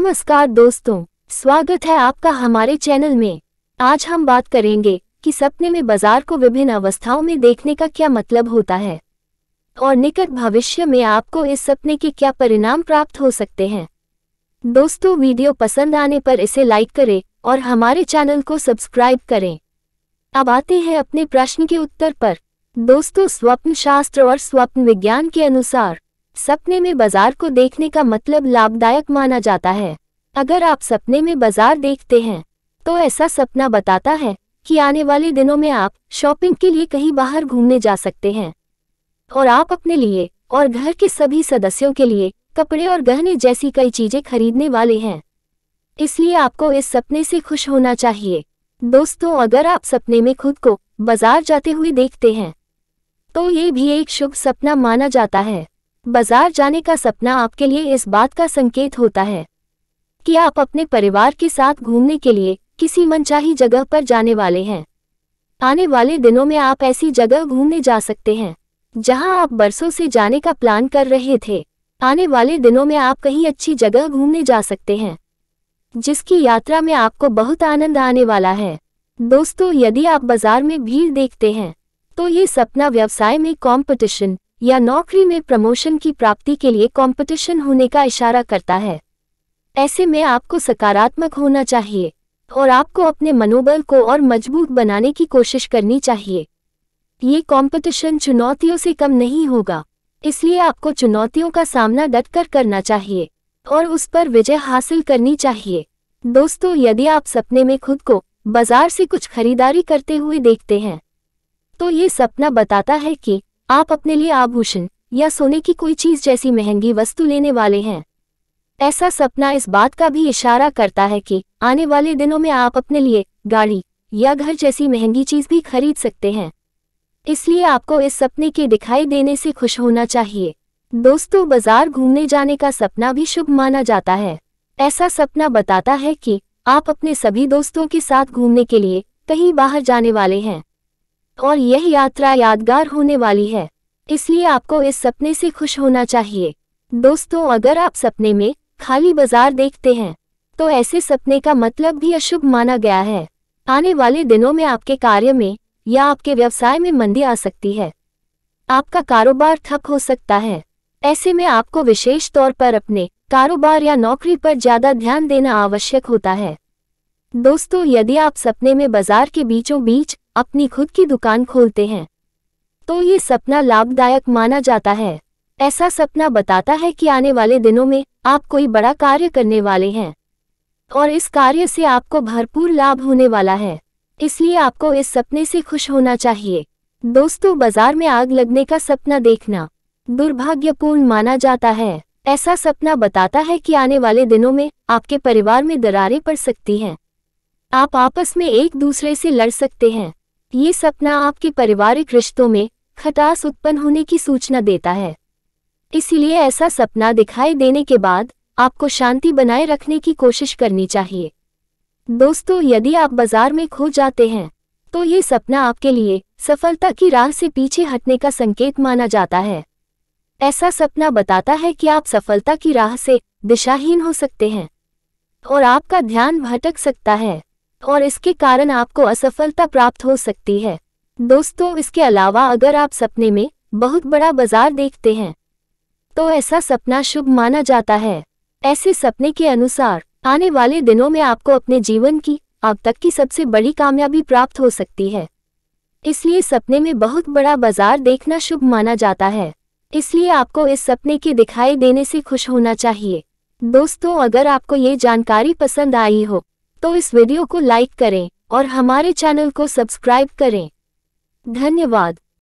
नमस्कार दोस्तों स्वागत है आपका हमारे चैनल में आज हम बात करेंगे कि सपने में बाजार को विभिन्न अवस्थाओं में देखने का क्या मतलब होता है और निकट भविष्य में आपको इस सपने के क्या परिणाम प्राप्त हो सकते हैं दोस्तों वीडियो पसंद आने पर इसे लाइक करें और हमारे चैनल को सब्सक्राइब करें अब आते हैं अपने प्रश्न के उत्तर पर दोस्तों स्वप्न शास्त्र और स्वप्न विज्ञान के अनुसार सपने में बाजार को देखने का मतलब लाभदायक माना जाता है अगर आप सपने में बाजार देखते हैं तो ऐसा सपना बताता है कि आने वाले दिनों में आप शॉपिंग के लिए कहीं बाहर घूमने जा सकते हैं और आप अपने लिए और घर के सभी सदस्यों के लिए कपड़े और गहने जैसी कई चीजें खरीदने वाले हैं इसलिए आपको इस सपने से खुश होना चाहिए दोस्तों अगर आप सपने में खुद को बाजार जाते हुए देखते हैं तो ये भी एक शुभ सपना माना जाता है बाजार जाने का सपना आपके लिए इस बात का संकेत होता है कि आप अपने परिवार के साथ घूमने के लिए किसी मनचाही जगह पर जाने वाले हैं आने वाले दिनों में आप ऐसी जगह घूमने जा सकते हैं जहां आप बरसों से जाने का प्लान कर रहे थे आने वाले दिनों में आप कहीं अच्छी जगह घूमने जा सकते हैं जिसकी यात्रा में आपको बहुत आनंद आने वाला है दोस्तों यदि आप बाजार में भीड़ देखते हैं तो ये सपना व्यवसाय में कंपटीशन या नौकरी में प्रमोशन की प्राप्ति के लिए कंपटीशन होने का इशारा करता है ऐसे में आपको सकारात्मक होना चाहिए और आपको अपने मनोबल को और मजबूत बनाने की कोशिश करनी चाहिए ये कंपटीशन चुनौतियों से कम नहीं होगा इसलिए आपको चुनौतियों का सामना डटकर करना चाहिए और उस पर विजय हासिल करनी चाहिए दोस्तों यदि आप सपने में खुद को बाजार से कुछ खरीदारी करते हुए देखते हैं तो ये सपना बताता है कि आप अपने लिए आभूषण या सोने की कोई चीज जैसी महंगी वस्तु लेने वाले हैं ऐसा सपना इस बात का भी इशारा करता है कि आने वाले दिनों में आप अपने लिए गाड़ी या घर जैसी महंगी चीज भी खरीद सकते हैं इसलिए आपको इस सपने के दिखाई देने से खुश होना चाहिए दोस्तों बाजार घूमने जाने का सपना भी शुभ माना जाता है ऐसा सपना बताता है कि आप अपने सभी दोस्तों के साथ घूमने के लिए कहीं बाहर जाने वाले हैं और यह यात्रा यादगार होने वाली है इसलिए आपको इस सपने से खुश होना चाहिए दोस्तों अगर आप सपने में खाली बाजार देखते हैं तो ऐसे सपने का मतलब भी अशुभ माना गया है आने वाले दिनों में आपके कार्य में या आपके व्यवसाय में मंदी आ सकती है आपका कारोबार ठप हो सकता है ऐसे में आपको विशेष तौर पर अपने कारोबार या नौकरी पर ज़्यादा ध्यान देना आवश्यक होता है दोस्तों यदि आप सपने में बाजार के बीचों बीच अपनी खुद की दुकान खोलते हैं तो ये सपना लाभदायक माना जाता है ऐसा सपना बताता है कि आने वाले दिनों में आप कोई बड़ा कार्य करने वाले हैं और इस कार्य से आपको भरपूर लाभ होने वाला है इसलिए आपको इस सपने से खुश होना चाहिए दोस्तों बाजार में आग लगने का सपना देखना दुर्भाग्यपूर्ण माना जाता है ऐसा सपना बताता है कि आने वाले दिनों में आपके परिवार में दरारें पड़ सकती हैं आप आपस में एक दूसरे से लड़ सकते हैं ये सपना आपके पारिवारिक रिश्तों में खटास उत्पन्न होने की सूचना देता है इसलिए ऐसा सपना दिखाई देने के बाद आपको शांति बनाए रखने की कोशिश करनी चाहिए दोस्तों यदि आप बाजार में खो जाते हैं तो ये सपना आपके लिए सफलता की राह से पीछे हटने का संकेत माना जाता है ऐसा सपना बताता है कि आप सफलता की राह से दिशाहीन हो सकते हैं और आपका ध्यान भटक सकता है और इसके कारण आपको असफलता प्राप्त हो सकती है दोस्तों इसके अलावा अगर आप सपने में बहुत बड़ा बाजार देखते हैं तो ऐसा सपना शुभ माना जाता है ऐसे सपने के अनुसार आने वाले दिनों में आपको अपने जीवन की अब तक की सबसे बड़ी कामयाबी प्राप्त हो सकती है इसलिए सपने में बहुत बड़ा बाजार देखना शुभ माना जाता है इसलिए आपको इस सपने के दिखाई देने से खुश होना चाहिए दोस्तों अगर आपको ये जानकारी पसंद आई हो तो इस वीडियो को लाइक करें और हमारे चैनल को सब्सक्राइब करें धन्यवाद